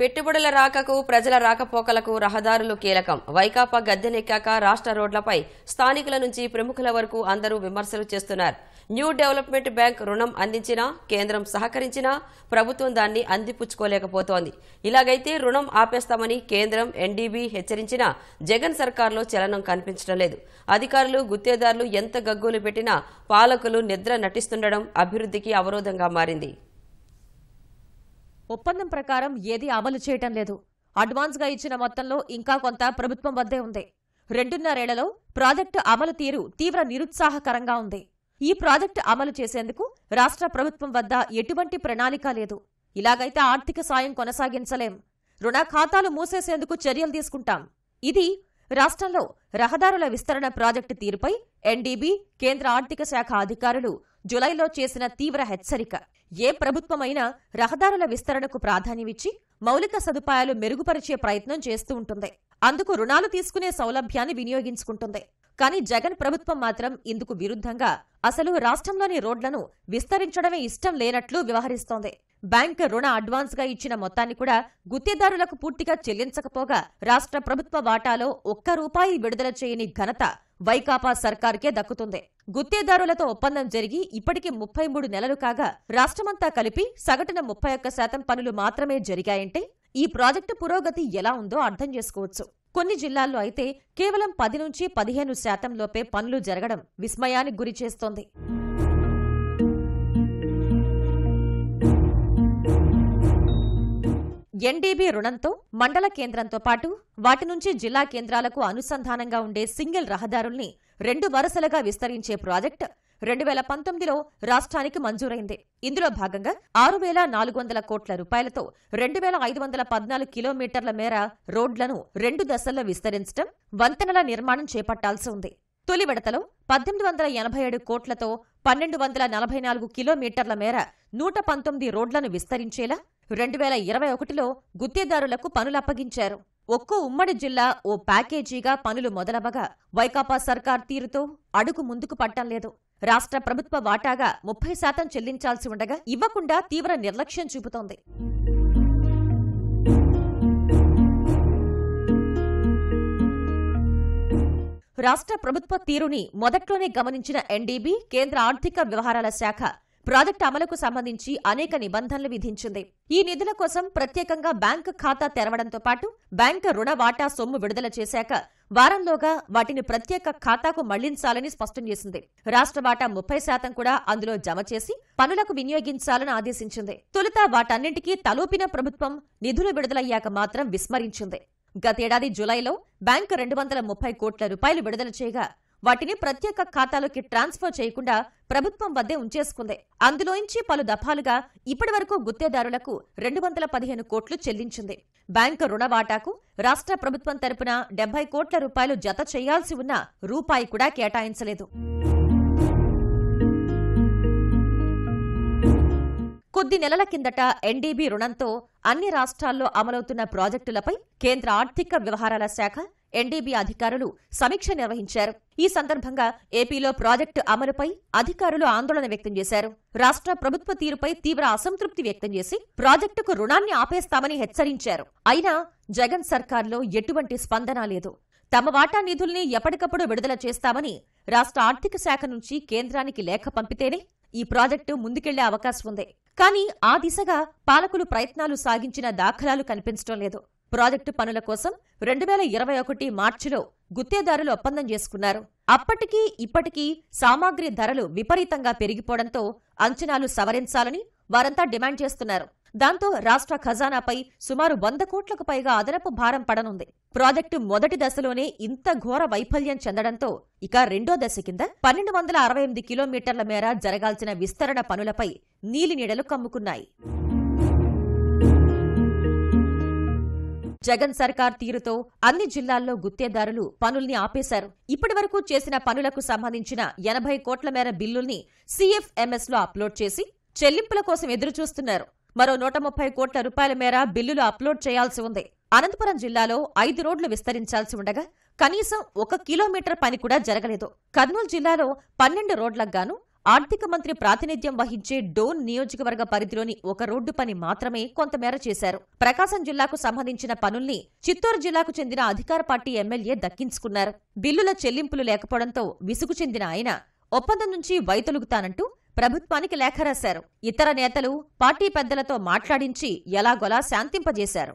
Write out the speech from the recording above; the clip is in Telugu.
పెట్టుబడుల రాకకు ప్రజల రాకపోకలకు రహదారులు కీలకం వైకాపా గద్దెనెక్కాక రాష్ట్ర రోడ్లపై స్థానికుల నుంచి ప్రముఖుల వరకు అందరూ విమర్శలు చేస్తున్నారు న్యూ డెవలప్మెంట్ బ్యాంక్ రుణం అందించినా కేంద్రం సహకరించినా ప్రభుత్వం దాన్ని అందిపుచ్చుకోలేకపోతోంది ఇలాగైతే రుణం ఆపేస్తామని కేంద్రం ఎన్డీబీ హెచ్చరించినా జగన్ సర్కార్లో చలనం కనిపించడం లేదు అధికారులు గుత్తేదారులు ఎంత గగ్గోలు పెట్టినా పాలకులు నిద్ర నటిస్తుండడం అభివృద్ధికి అవరోధంగా మారింది ఒప్పందం ప్రకారం ఏదీ అమలు చేయటం లేదు అడ్వాన్స్గా ఇచ్చిన మొత్తంలో ఇంకా కొంత ప్రభుత్వం వద్దే ఉంది రెండున్నరేళ్లలో ప్రాజెక్టు అమలు తీరు తీవ్ర నిరుత్సాహకరంగా ఉంది ఈ ప్రాజెక్టు అమలు చేసేందుకు రాష్ట్ర ప్రభుత్వం వద్ద ఎటువంటి ప్రణాళిక లేదు ఇలాగైతే ఆర్థిక సాయం కొనసాగించలేం రుణ ఖాతాలు మూసేసేందుకు చర్యలు తీసుకుంటాం ఇది రాష్ట్రంలో రహదారుల విస్తరణ ప్రాజెక్టు తీరుపై ఎన్డీబీ కేంద్ర ఆర్థిక శాఖ అధికారులు జులైలో చేసిన తీవ్ర హెచ్చరిక ఏ ప్రభుత్వమైనా రహదారుల విస్తరణకు ప్రాధాన్యమిచ్చి మౌలిక సదుపాయాలు మెరుగుపరిచే ప్రయత్నం చేస్తూ ఉంటుంది అందుకు రుణాలు తీసుకునే సౌలభ్యాన్ని వినియోగించుకుంటుంది కానీ జగన్ ప్రభుత్వం మాత్రం ఇందుకు విరుద్ధంగా అసలు రాష్ట్రంలోని రోడ్లను విస్తరించడమే ఇష్టం లేనట్లు వ్యవహరిస్తోంది బ్యాంక్ రుణ అడ్వాన్స్గా ఇచ్చిన మొత్తాన్ని కూడా గుత్తేదారులకు పూర్తిగా చెల్లించకపోగా రాష్ట్ర ప్రభుత్వ వాటాలో ఒక్క రూపాయి విడుదల చేయని ఘనత వైకాపా సర్కార్కే దక్కుతుంది గుత్తేదారులతో ఒప్పందం జరిగి ఇప్పటికి ముప్పై మూడు నెలలు కాగా రాష్ట్రమంతా కలిపి సగటున ముప్పై ఒక్క శాతం పనులు మాత్రమే జరిగాయంటే ఈ ప్రాజెక్టు పురోగతి ఎలా ఉందో అర్థం చేసుకోవచ్చు కొన్ని జిల్లాల్లో అయితే కేవలం పది నుంచి పదిహేను శాతంలోపే పనులు జరగడం విస్మయానికి గురి చేస్తోంది ఎన్డీబీ రుణంతో మండల కేంద్రంతో పాటు వాటి నుంచి జిల్లా కేంద్రాలకు అనుసంధానంగా ఉండే సింగిల్ రహదారుల్ని రెండు వరుసలుగా విస్తరించే ప్రాజెక్టు రెండు వేల పంతొమ్మిదిలో రాష్ట్రానికి మంజూరైంది ఇందులో భాగంగా ఆరు వేల నాలుగు వందల కోట్ల రూపాయలతో రెండు వేల ఐదు వందల పద్నాలుగు కిలోమీటర్ల మేర రోడ్లను రెండు దశల్లో విస్తరించడం వంతెనల నిర్మాణం చేపట్టాల్సి ఉంది తొలి విడతలో పద్దెనిమిది వందల ఎనభై ఏడు కోట్లతో పన్నెండు వందల నలభై నాలుగు కిలోమీటర్ల మేర నూట పంతొమ్మిది రోడ్లను విస్తరించేలా రెండు వేల ఇరవై ఒకటిలో గుత్తేదారులకు పనులు అప్పగించారు ఒక్కో ఉమ్మడి జిల్లా ఓ ప్యాకేజీగా పనులు మొదలవగా వైకాపా సర్కార్ తీరుతో అడుగు ముందుకు పట్టం లేదు రాష్ట్ర ప్రభుత్వ వాటాగా ముప్పై శాతం చెల్లించాల్సి ఉండగా ఇవ్వకుండా తీవ్ర నిర్లక్ష్యం చూపుతోంది రాష్ట్ర ప్రభుత్వ తీరుని మొదట్లోనే గమనించిన ఎన్డీబీ కేంద్ర ఆర్థిక వ్యవహారాల శాఖ ప్రాజెక్టు అమలుకు సంబంధించి అనేక నిబంధనలు విధించింది ఈ నిధుల కోసం ప్రత్యేకంగా బ్యాంకు ఖాతా తెరవడంతో పాటు బ్యాంకు రుణ వాటా సొమ్ము విడుదల చేశాక వారంలోగా వాటిని ప్రత్యేక ఖాతాకు మళ్లించాలని స్పష్టం చేసింది రాష్ట్ర వాటా ముప్పై శాతం కూడా అందులో జమ చేసి పనులకు వినియోగించాలని ఆదేశించింది తొలుత వాటన్నింటికీ తలూపిన ప్రభుత్వం నిధులు విడుదలయ్యాక మాత్రం విస్మరించింది గతేడాది జులైలో బ్యాంకు రెండు వందల ముప్పై కోట్ల రూపాయలు విడుదల చేయగా వాటిని ప్రత్యేక ఖాతాలోకి ట్రాన్స్ఫర్ చేయకుండా ప్రభుత్వం వద్దే ఉంచేసుకుంది అందులోంచి పలు దఫాలుగా ఇప్పటి వరకు గుత్తేదారులకు రెండు వందల పదిహేను కోట్లు చెల్లించింది బ్యాంకు రుణ వాటాకు రాష్ట్ర ప్రభుత్వం తరపున డెబ్బై కోట్ల రూపాయలు జత చేయాల్సి ఉన్న రూపాయి కూడా కేటాయించలేదు కొద్ది నెలల కిందట ఎన్డీబీ రుణంతో అన్ని రాష్ట్రాల్లో అమలవుతున్న ప్రాజెక్టులపై కేంద్ర ఆర్థిక వ్యవహారాల శాఖ ఎన్డీబీ అధికారులు సమీక్ష నిర్వహించారు ఈ సందర్భంగా ఏపీలో ప్రాజెక్టు అమలుపై అధికారులు ఆందోళన వ్యక్తం చేశారు రాష్ట్ర ప్రభుత్వ తీరుపై తీవ్ర అసంతృప్తి వ్యక్తం చేసి ప్రాజెక్టుకు రుణాన్ని ఆపేస్తామని హెచ్చరించారు అయినా జగన్ సర్కార్లో ఎటువంటి స్పందన లేదు తమ వాటా నిధుల్ని ఎప్పటికప్పుడు విడుదల చేస్తామని రాష్ట్ర ఆర్థిక శాఖ నుంచి కేంద్రానికి లేఖ పంపితేనే ఈ ప్రాజెక్టు ముందుకెళ్లే అవకాశం ఉంది కానీ ఆ దిశగా పాలకులు ప్రయత్నాలు సాగించిన దాఖలాలు కనిపించడం లేదు ప్రాజెక్టు పనుల కోసం రెండు వేల ఇరవై ఒకటి మార్చిలో గుత్తేదారులు ఒప్పందం చేసుకున్నారు అప్పటికీ ఇప్పటికీ సామాగ్రి ధరలు విపరీతంగా పెరిగిపోవడంతో అంచనాలు సవరించాలని వారంతా డిమాండ్ చేస్తున్నారు దాంతో రాష్ట్ర ఖజానాపై సుమారు వంద కోట్లకు పైగా అదనపు భారం పడనుంది ప్రాజెక్టు మొదటి దశలోనే ఇంత ఘోర వైఫల్యం చెందడంతో ఇక రెండో దశ కింద పన్నెండు వందల అరవై ఎనిమిది కిలోమీటర్ల మేర జరగాల్సిన విస్తరణ పనులపై నీలినీడలు కమ్ముకున్నాయి జగన్ సర్కార్ తీరుతో అన్ని జిల్లాల్లో గుత్తేదారులు పనుల్ని ఆపేశారు ఇప్పటి వరకు చేసిన పనులకు సంబంధించిన ఎనభై కోట్ల మేర బిల్లుల్ని సిఎఫ్ఎంఎస్ లో అప్లోడ్ చేసి చెల్లింపుల కోసం ఎదురుచూస్తున్నారు మరో నూట ముప్పై కోట్ల రూపాయల మేర బిల్లులు అప్లోడ్ చేయాల్సి ఉంది అనంతపురం జిల్లాలో ఐదు రోడ్లు విస్తరించాల్సి ఉండగా కనీసం ఒక కిలోమీటర్ పని కూడా జరగలేదు కర్నూలు జిల్లాలో పన్నెండు రోడ్లకు గాను ఆర్థిక మంత్రి ప్రాతినిధ్యం వహించే డోన్ నియోజకవర్గ పరిధిలోని ఒక రోడ్డు పని మాత్రమే కొంతమేర చేశారు ప్రకాశం జిల్లాకు సంబంధించిన పనుల్ని చిత్తూరు జిల్లాకు చెందిన అధికార పార్టీ ఎమ్మెల్యే దక్కించుకున్నారు బిల్లుల చెల్లింపులు లేకపోవడంతో విసుగు చెందిన ఆయన ఒప్పందం నుంచి వైతొలుగుతానంటూ ప్రభుత్వానికి లేఖ రాశారు ఇతర నేతలు పార్టీ పెద్దలతో మాట్లాడించి ఎలాగొలా శాంతింపజేశారు